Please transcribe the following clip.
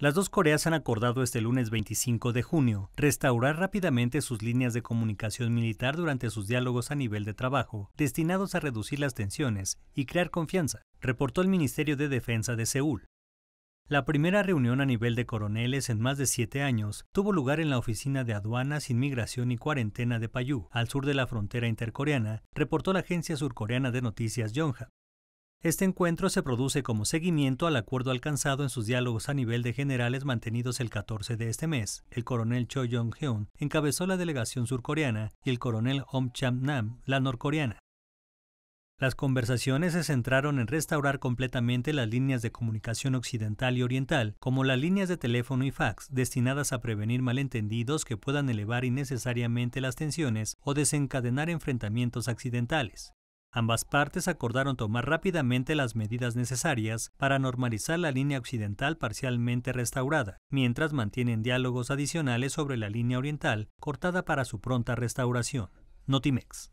Las dos Coreas han acordado este lunes 25 de junio restaurar rápidamente sus líneas de comunicación militar durante sus diálogos a nivel de trabajo, destinados a reducir las tensiones y crear confianza, reportó el Ministerio de Defensa de Seúl. La primera reunión a nivel de coroneles en más de siete años tuvo lugar en la oficina de aduanas, inmigración y cuarentena de Payú, al sur de la frontera intercoreana, reportó la agencia surcoreana de noticias Yonhap. Este encuentro se produce como seguimiento al acuerdo alcanzado en sus diálogos a nivel de generales mantenidos el 14 de este mes. El coronel Cho Jong-hyun encabezó la delegación surcoreana y el coronel Hong Cham-nam la norcoreana. Las conversaciones se centraron en restaurar completamente las líneas de comunicación occidental y oriental, como las líneas de teléfono y fax, destinadas a prevenir malentendidos que puedan elevar innecesariamente las tensiones o desencadenar enfrentamientos accidentales. Ambas partes acordaron tomar rápidamente las medidas necesarias para normalizar la línea occidental parcialmente restaurada, mientras mantienen diálogos adicionales sobre la línea oriental cortada para su pronta restauración. Notimex.